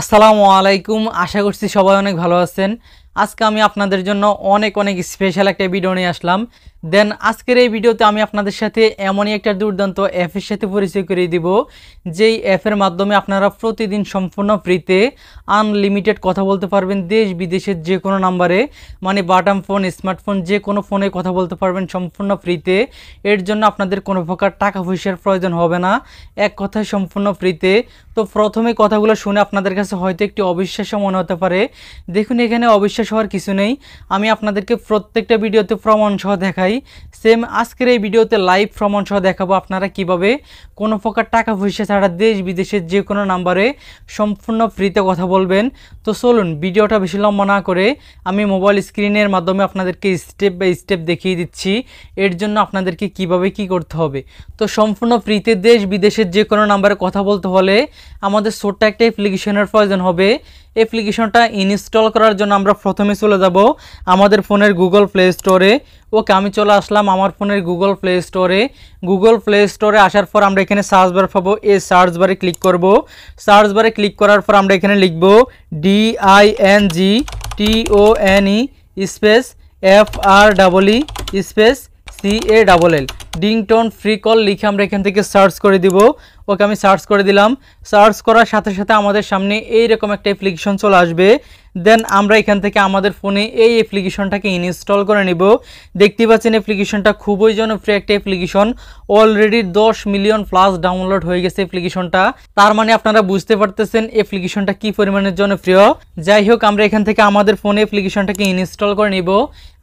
আসসালামু আলাইকুম আশা করছি সবাই অনেক ভালো আছেন আজকে আমি আপনাদের জন্য অনেক অনেক স্পেশাল একটা ভিডিও নিয়ে আসলাম দেন আজকের এই ভিডিওতে আমি আপনাদের সাথে এমনই একটা দুর্দান্ত অ্যাপের সাথে পরিচয় করিয়ে দিব যেই অ্যাপের মাধ্যমে আপনারা প্রতিদিন সম্পূর্ণ ফ্রিতে আনলিমিটেড কথা বলতে পারবেন দেশ বিদেশের যে কোনো নাম্বারে মানে বাটাম ফোন স্মার্টফোন যে কোনো ফোনে কথা বলতে পারবেন সম্পূর্ণ ফ্রিতে এর জন্য আপনাদের কোনো প্রকার টাকা পয়সার প্রয়োজন হবে না এক কথায় সম্পূর্ণ ফ্রিতে তো প্রথমে কথাগুলো শুনে আপনাদের কাছে হয়তো একটি অবিশ্বাস্য মনে হতে পারে দেখুন এখানে অবিশ্বাস আফসোস হওয়ার কিছু নেই আমি আপনাদেরকে প্রত্যেকটা ভিডিওতে প্রমাণ সহ দেখাই সেম আজকের এই ভিডিওতে লাইভ প্রমাণ সহ দেখাবো আপনারা কিভাবে কোনো প্রকার টাকা পয়সা ছাড়া দেশ বিদেশের যে কোনো নাম্বারে সম্পূর্ণ ফ্রিতে কথা বলবেন তো চলুন ভিডিওটা বেশি লম্বা না করে আমি মোবাইল স্ক্রিনের মাধ্যমে আপনাদেরকে স্টেপ বাই স্টেপ দেখিয়ে দিচ্ছি এর জন্য আপনাদেরকে কিভাবে কি করতে হবে তো সম্পূর্ণ ফ্রিতে দেশ বিদেশের যে কোনো নাম্বারে কথা বলতে হলে আমাদের ছোট্ট একটা অ্যাপ্লিকেশনের প্রয়োজন হবে অ্যাপ্লিকেশনটা ইনস্টল করার জন্য আমরা প্রথমে চলে যাব আমাদের ফোনের গুগল প্লে স্টোরে ওকে আমি চলে আসলাম আমার ফোনের গুগল প্লে স্টোরে গুগল প্লে স্টোরে আসার পর আমরা এখানে সার্চ বার পাবো এই সার্চ বারে ক্লিক করব সার্চ বারে ক্লিক করার পর আমরা এখানে লিখব D I N G T O N E space F R double E space C A double L Dingtone free call লিখে আমরা এখান থেকে সার্চ করে দিব ওকে আমি সার্চ করে দিলাম সার্চ করার সাথে সাথে আমাদের সামনে এইরকম একটা অ্যাপ্লিকেশন চলে আসবে দেন আমরা এখান থেকে আমাদের ফোনে এই অ্যাপ্লিকেশনটাকে ইনস্টল করে নেব দেখতে পাচ্ছেন অ্যাপ্লিকেশনটা খুবই জনপ্রিয় একটা অ্যাপ্লিকেশন অলরেডি দশ মিলিয়ন প্লাস ডাউনলোড হয়ে গেছে অ্যাপ্লিকেশনটা তার মানে আপনারা বুঝতে পারতেছেন অ্যাপ্লিকেশনটা কি পরিমাণের জনপ্রিয় যাই হোক আমরা এখান থেকে আমাদের ফোনে অ্যাপ্লিকেশনটাকে ইনস্টল করে নিব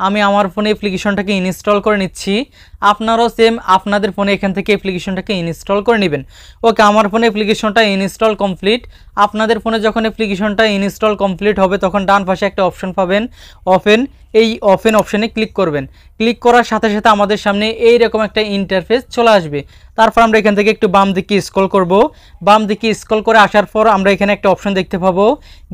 আমি আমার ফোনে অ্যাপ্লিকেশনটাকে ইনস্টল করে নিচ্ছি আপনারাও সেম আপনাদের ফোনে এখান থেকে অ্যাপ্লিকেশনটাকে ইনস্টল করে নেবেন ওকে আমার ফোনে অ্যাপ্লিকেশনটা ইনস্টল কমপ্লিট আপনাদের ফোনে যখন অ্যাপ্লিকেশনটা ইনস্টল কমপ্লিট হবে তখন ডান পাশে একটা অপশন পাবেন অফেন এই অফেন অপশনে ক্লিক করবেন ক্লিক করার সাথে সাথে আমাদের সামনে এই রকম একটা ইন্টারফেস চলে আসবে তারপর আমরা এখান থেকে একটু বাম দিকে স্ক্রল করব বাম দিকে স্ক্রল করে আসার পর আমরা এখানে একটা অপশন দেখতে পাবো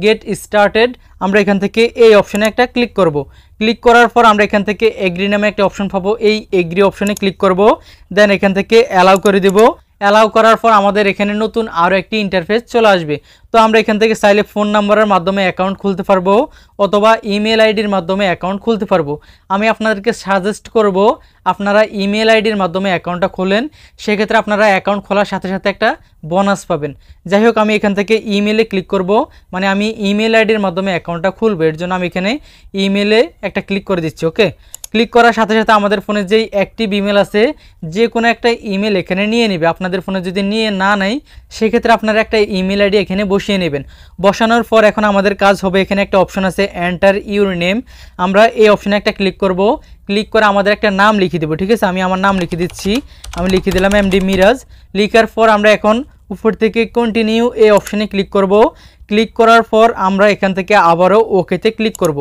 গেট স্টার্টেড আমরা এখান থেকে এই অপশনে একটা ক্লিক করব ক্লিক করার পর আমরা এখান থেকে এগ্রি নামে একটা অপশন পাবো এই এগ্রি অপশনে ক্লিক করব দেন এখান থেকে অ্যালাউ করে দেবো অ্যালাউ করার পর আমাদের এখানে নতুন আরও একটি ইন্টারফেস চলে আসবে তো আমরা এখান থেকে চাইলে ফোন নাম্বারের মাধ্যমে অ্যাকাউন্ট খুলতে পারবো অথবা ইমেল আইডির মাধ্যমে অ্যাকাউন্ট খুলতে পারবো আমি আপনাদেরকে সাজেস্ট করব আপনারা ইমেল আইডির মাধ্যমে অ্যাকাউন্টটা খোলেন সেক্ষেত্রে আপনারা অ্যাকাউন্ট খোলার সাথে সাথে একটা বোনাস পাবেন যাই হোক আমি এখান থেকে ইমেলে ক্লিক করব মানে আমি ইমেল আইডির মাধ্যমে অ্যাকাউন্টটা খুলবো এর জন্য আমি এখানে ইমেলে একটা ক্লিক করে দিচ্ছি ওকে ক্লিক করার সাথে সাথে আমাদের ফোনে যেই অ্যাক্টিভ ইমেল আছে যে কোনো একটা ইমেল এখানে নিয়ে নেবে আপনাদের ফোনে যদি নিয়ে না নেয় সেক্ষেত্রে আপনারা একটা ইমেল আইডি এখানে বসিয়ে নেবেন বসানোর পর এখন আমাদের কাজ হবে এখানে একটা অপশন আছে এন্টার ইউর নেম আমরা এই অপশানে একটা ক্লিক করব ক্লিক করে আমাদের একটা নাম লিখে দেবো ঠিক আছে আমি আমার নাম লিখে দিচ্ছি আমি লিখে দিলাম ডি মিরাজ লিখার পর আমরা এখন উপর থেকে কন্টিনিউ এই অপশানে ক্লিক করব ক্লিক করার পর আমরা এখান থেকে আবারও ওকেতে ক্লিক করব।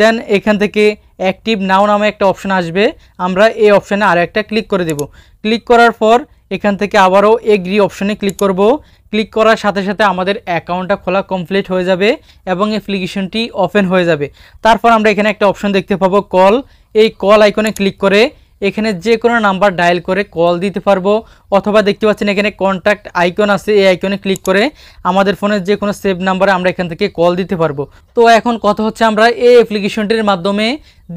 দেন এখান থেকে অ্যাক্টিভ নাও নামে একটা অপশান আসবে আমরা এই অপশানে আর একটা ক্লিক করে দেব ক্লিক করার পর এখান থেকে আবারও এগ্রি অপশানে ক্লিক করব ক্লিক করার সাথে সাথে আমাদের অ্যাকাউন্টটা খোলা কমপ্লিট হয়ে যাবে এবং অ্যাপ্লিকেশনটি ওপেন হয়ে যাবে তারপর আমরা এখানে একটা অপশন দেখতে পাবো কল এই কল আইকনে ক্লিক করে এখানে যে কোনো নাম্বার ডায়াল করে কল দিতে পারবো অথবা দেখতে পাচ্ছেন এখানে কন্ট্যাক্ট আইকন আছে এই আইকনে ক্লিক করে আমাদের ফোনের যে কোনো সেভ নাম্বারে আমরা এখান থেকে কল দিতে পারবো তো এখন কথা হচ্ছে আমরা এই অ্যাপ্লিকেশনটির মাধ্যমে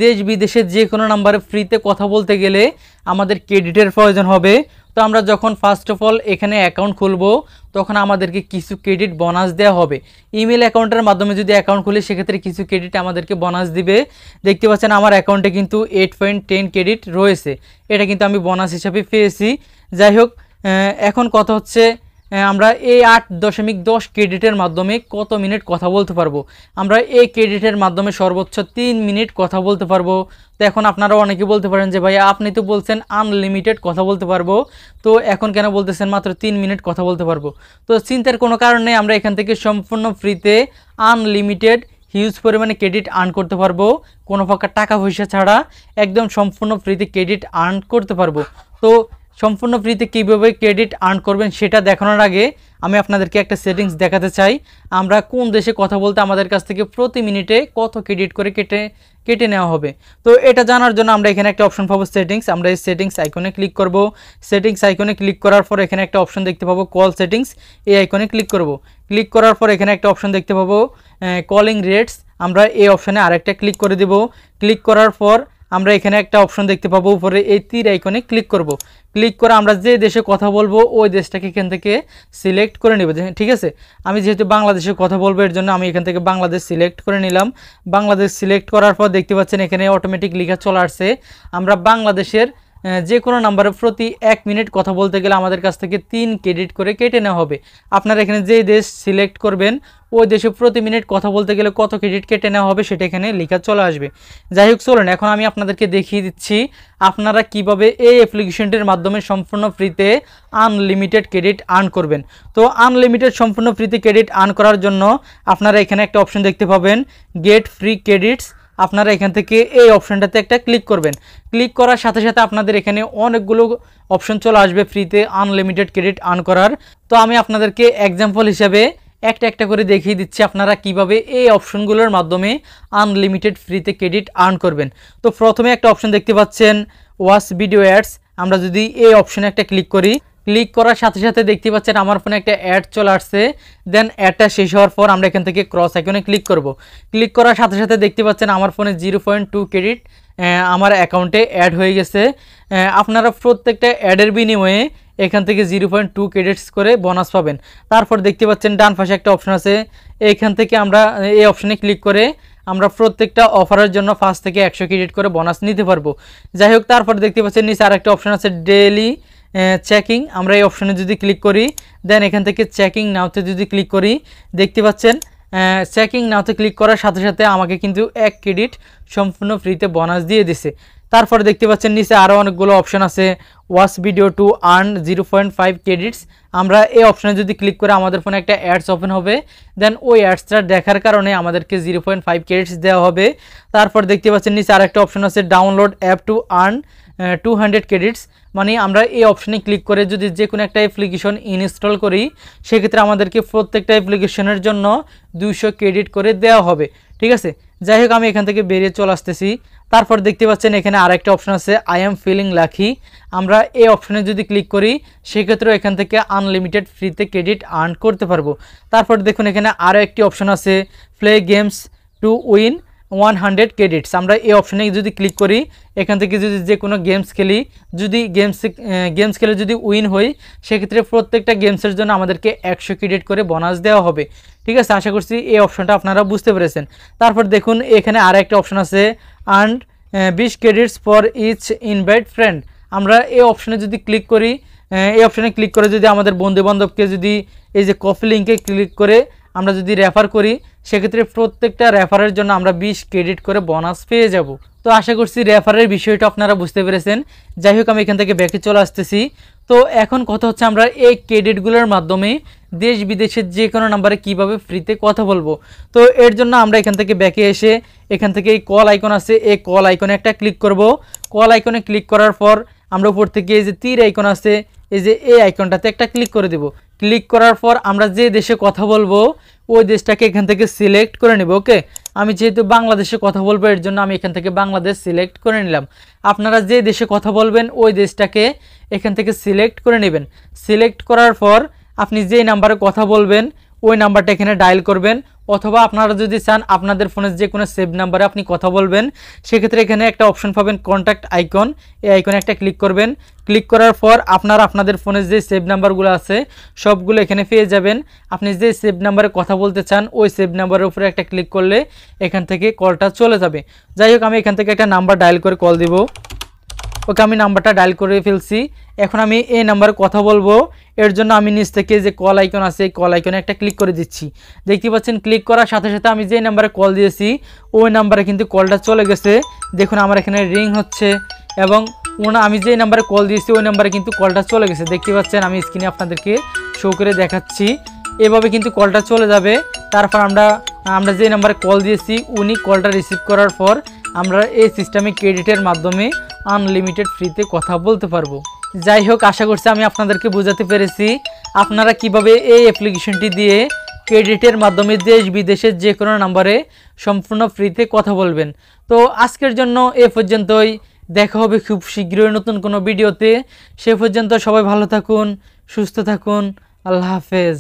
দেশ বিদেশের যে কোনো নাম্বারে ফ্রিতে কথা বলতে গেলে আমাদের ক্রেডিটের প্রয়োজন হবে তো আমরা যখন ফার্স্ট অফ অল এখানে অ্যাকাউন্ট খুলবো তখন আমাদেরকে কিছু ক্রেডিট বোনাস দেওয়া হবে ইমেল অ্যাকাউন্টের মাধ্যমে যদি অ্যাকাউন্ট খুলি সেক্ষেত্রে কিছু ক্রেডিট আমাদেরকে বোনাস দিবে দেখতে পাচ্ছেন আমার অ্যাকাউন্টে কিন্তু এইট পয়েন্ট টেন ক্রেডিট রয়েছে এটা কিন্তু আমি বোনাস হিসাবে পেয়েছি যাই হোক এখন কথা হচ্ছে আমরা এই আট দশমিক দশ ক্রেডিটের মাধ্যমে কত মিনিট কথা বলতে পারবো আমরা এই ক্রেডিটের মাধ্যমে সর্বোচ্চ তিন মিনিট কথা বলতে পারবো তো এখন আপনারা অনেকে বলতে পারেন যে ভাই আপনি তো বলছেন আনলিমিটেড কথা বলতে পারবো তো এখন কেন বলতেছেন মাত্র তিন মিনিট কথা বলতে পারবো তো চিন্তার কোনো নেই আমরা এখান থেকে সম্পূর্ণ ফ্রিতে আনলিমিটেড হিউজ পরিমাণে ক্রেডিট আর্ন করতে পারবো কোনো প্রকার টাকা পয়সা ছাড়া একদম সম্পূর্ণ ফ্রিতে ক্রেডিট আর্ন করতে পারবো তো সম্পূর্ণ ফ্রিতে কীভাবে ক্রেডিট আর্ন করবেন সেটা দেখানোর আগে আমি আপনাদেরকে একটা সেটিংস দেখাতে চাই আমরা কোন দেশে কথা বলতে আমাদের কাছ থেকে প্রতি মিনিটে কত ক্রেডিট করে কেটে কেটে নেওয়া হবে তো এটা জানার জন্য আমরা এখানে একটা অপশন পাবো সেটিংস আমরা এই সেটিংস আইকনে ক্লিক করব সেটিংস আইকনে ক্লিক করার পর এখানে একটা অপশন দেখতে পাবো কল সেটিংস এই আইকনে ক্লিক করব ক্লিক করার পর এখানে একটা অপশন দেখতে পাবো কলিং রেটস আমরা এই অপশানে আরেকটা ক্লিক করে দেব ক্লিক করার পর আমরা এখানে একটা অপশন দেখতে পাবো উপরে এই তীর আইকনে ক্লিক করব ক্লিক করে আমরা যে দেশে কথা বলবো ওই দেশটাকে এখান থেকে সিলেক্ট করে নেব ঠিক আছে আমি যেহেতু বাংলাদেশে কথা বলবো এর জন্য আমি এখান থেকে বাংলাদেশ সিলেক্ট করে নিলাম বাংলাদেশ সিলেক্ট করার পর দেখতে পাচ্ছেন এখানে অটোমেটিক লেখা চলে আসছে আমরা বাংলাদেশের যে কোনো নাম্বারের প্রতি এক মিনিট কথা বলতে গেলে আমাদের কাছ থেকে তিন ক্রেডিট করে কেটে নেওয়া হবে আপনারা এখানে যে দেশ সিলেক্ট করবেন ওই দেশে প্রতি মিনিট কথা বলতে গেলে কত ক্রেডিট কেটে নেওয়া হবে সেটা এখানে লেখা চলে আসবে যাই হোক চলুন এখন আমি আপনাদেরকে দেখিয়ে দিচ্ছি আপনারা কিভাবে এই অ্যাপ্লিকেশনটির মাধ্যমে সম্পূর্ণ ফ্রিতে আনলিমিটেড ক্রেডিট আর্ন করবেন তো আনলিমিটেড সম্পূর্ণ ফ্রিতে ক্রেডিট আর্ন করার জন্য আপনারা এখানে একটা অপশন দেখতে পাবেন গেট ফ্রি ক্রেডিটস আপনারা এখান থেকে এই অপশানটাতে একটা ক্লিক করবেন ক্লিক করার সাথে সাথে আপনাদের এখানে অনেকগুলো অপশন চলে আসবে ফ্রিতে আনলিমিটেড ক্রেডিট আর্ন করার তো আমি আপনাদেরকে এক্সাম্পল হিসাবে একটা একটা করে দেখিয়ে দিচ্ছি আপনারা কিভাবে এই অপশনগুলোর মাধ্যমে আনলিমিটেড ফ্রিতে ক্রেডিট আর্ন করবেন তো প্রথমে একটা অপশন দেখতে পাচ্ছেন ওয়াশ ভিডিও অ্যাডস আমরা যদি এই অপশনে একটা ক্লিক করি ক্লিক করার সাথে সাথে দেখতে পাচ্ছেন আমার ফোনে একটা অ্যাড চলে আসছে দেন অ্যাডটা শেষ হওয়ার পর আমরা এখান থেকে ক্রস আইকনে ক্লিক করব ক্লিক করার সাথে সাথে দেখতে পাচ্ছেন আমার ফোনে জিরো পয়েন্ট টু ক্রেডিট আমার অ্যাকাউন্টে অ্যাড হয়ে গেছে আপনারা প্রত্যেকটা অ্যাডের বিনিময়ে এখান থেকে জিরো পয়েন্ট টু ক্রেডিটস করে বোনাস পাবেন তারপর দেখতে পাচ্ছেন ডান পাশে একটা অপশন আছে এখান থেকে আমরা এই অপশনে ক্লিক করে আমরা প্রত্যেকটা অফারের জন্য ফার্স্ট থেকে একশো ক্রেডিট করে বোনাস নিতে পারবো যাই হোক তারপর দেখতে পাচ্ছেন নিচে আরেকটা অপশন আছে ডেলি চেকিং আমরা এই অপশানে যদি ক্লিক করি দেন এখান থেকে চেকিং নাওতে যদি ক্লিক করি দেখতে পাচ্ছেন চেকিং নাওতে ক্লিক করার সাথে সাথে আমাকে কিন্তু এক ক্রেডিট সম্পূর্ণ ফ্রিতে বোনাস দিয়ে দিছে তারপরে দেখতে পাচ্ছেন নিচে আরও অনেকগুলো অপশন আছে watch video to earn zero point five credits আমরা এই অপশানে যদি ক্লিক করে আমাদের ফোনে একটা অ্যাডস ওপেন হবে দেন ওই অ্যাডসটা দেখার কারণে আমাদেরকে জিরো পয়েন্ট ফাইভ ক্রেডিটস দেওয়া হবে তারপর দেখতে পাচ্ছেন নিচে আরেকটা অপশন আছে download app to earn two hundred credits মানে আমরা এই অপশানে ক্লিক করে যদি যে কোনো একটা অ্যাপ্লিকেশন ইনস্টল করি সেক্ষেত্রে আমাদেরকে প্রত্যেকটা অ্যাপ্লিকেশনের জন্য দুইশো ক্রেডিট করে দেওয়া হবে ঠিক আছে যাই হোক আমি এখান থেকে বেরিয়ে চলে আসতেছি তারপর দেখতে পাচ্ছেন এখানে আর একটা অপশান আছে আই এম ফিলিং লাখি আমরা এই অপশানে যদি ক্লিক করি সেক্ষেত্রেও এখান থেকে আনলিমিটেড ফ্রিতে ক্রেডিট আর্ন করতে পারবো তারপর দেখুন এখানে আরও একটি অপশান আছে play games to win one hundred credits আমরা এই অপশানে যদি ক্লিক করি এখান থেকে যদি যে কোনো গেমস খেলি যদি গেমস গেমস খেলে যদি উইন হই সেক্ষেত্রে প্রত্যেকটা গেমসের জন্য আমাদেরকে একশো ক্রেডিট করে বোনাস দেওয়া হবে ঠিক আছে আশা করছি এই অপশানটা আপনারা বুঝতে পেরেছেন তারপর দেখুন এখানে আর একটা অপশান আছে আর্ন বিশ credits for each invite friend আমরা এই অপশানে যদি ক্লিক করি এই অপশানে ক্লিক করে যদি আমাদের বন্ধুবান্ধবকে যদি এই যে কফি লিঙ্কে ক্লিক করে আমরা যদি রেফার করি সেক্ষেত্রে প্রত্যেকটা রেফারের জন্য আমরা বিশ ক্রেডিট করে বোনাস পেয়ে যাব তো আশা করছি রেফারের বিষয়টা আপনারা বুঝতে পেরেছেন যাই হোক আমি এখান থেকে ব্যাকে চলে আসতেছি তো এখন কথা হচ্ছে আমরা এই ক্রেডিটগুলোর মাধ্যমে দেশ বিদেশের যে কোনো নাম্বারে কীভাবে ফ্রিতে কথা বলবো তো এর জন্য আমরা এখান থেকে ব্যাকে এসে এখান থেকে এই কল আইকন আছে এই কল আইকনে একটা ক্লিক করব কল আইকনে ক্লিক করার পর আমরা উপর থেকে এই যে তীর আইকন আছে এই যে এই আইকনটাতে একটা ক্লিক করে দেব ক্লিক করার পর আমরা যে দেশে কথা বলবো ওই দেশটাকে এখান থেকে সিলেক্ট করে নেব ওকে আমি যেহেতু বাংলাদেশে কথা বলবো এর জন্য আমি এখান থেকে বাংলাদেশ সিলেক্ট করে নিলাম আপনারা যে দেশে কথা বলবেন ওই দেশটাকে এখান থেকে সিলেক্ট করে নেবেন সিলেক্ট করার পর আপনি যেই নাম্বারে কথা বলবেন ওই নাম্বারটা এখানে ডায়াল করবেন অথবা আপনারা যদি চান আপনাদের ফোনের যে কোনো সেভ নাম্বারে আপনি কথা বলবেন সেক্ষেত্রে এখানে একটা অপশন পাবেন কন্ট্যাক্ট আইকন এই আইকনে একটা ক্লিক করবেন ক্লিক করার পর আপনারা আপনাদের ফোনের যে সেভ নাম্বারগুলো আছে সবগুলো এখানে পেয়ে যাবেন আপনি যে সেভ নাম্বারে কথা বলতে চান ওই সেভ নাম্বারের উপরে একটা ক্লিক করলে এখান থেকে কলটা চলে যাবে যাই হোক আমি এখান থেকে একটা নাম্বার ডায়াল করে কল দিব ওকে আমি নাম্বারটা ডায়াল করে ফেলছি এখন আমি এই নাম্বারে কথা বলবো এর জন্য আমি নিচ থেকে যে কল আইকন আছে এই কল আইকনে একটা ক্লিক করে দিচ্ছি দেখতে পাচ্ছেন ক্লিক করার সাথে সাথে আমি যে নাম্বারে কল দিয়েছি ওই নাম্বারে কিন্তু কলটা চলে গেছে দেখুন আমার এখানে রিং হচ্ছে এবং ওনা আমি যে নাম্বারে কল দিয়েছি ওই নাম্বারে কিন্তু কলটা চলে গেছে দেখতে পাচ্ছেন আমি স্ক্রিনে আপনাদেরকে শো করে দেখাচ্ছি এভাবে কিন্তু কলটা চলে যাবে তারপর আমরা আমরা যে নাম্বারে কল দিয়েছি উনি কলটা রিসিভ করার পর আমরা এই সিস্টেমে ক্রেডিটের মাধ্যমে আনলিমিটেড ফ্রিতে কথা বলতে পারবো যাই হোক আশা করছি আমি আপনাদেরকে বোঝাতে পেরেছি আপনারা কিভাবে এই অ্যাপ্লিকেশনটি দিয়ে ক্রেডিটের মাধ্যমে দেশ বিদেশের যে কোনো নাম্বারে সম্পূর্ণ ফ্রিতে কথা বলবেন তো আজকের জন্য এ পর্যন্তই দেখা হবে খুব শীঘ্রই নতুন কোনো ভিডিওতে সে পর্যন্ত সবাই ভালো থাকুন সুস্থ থাকুন আল্লাহ হাফেজ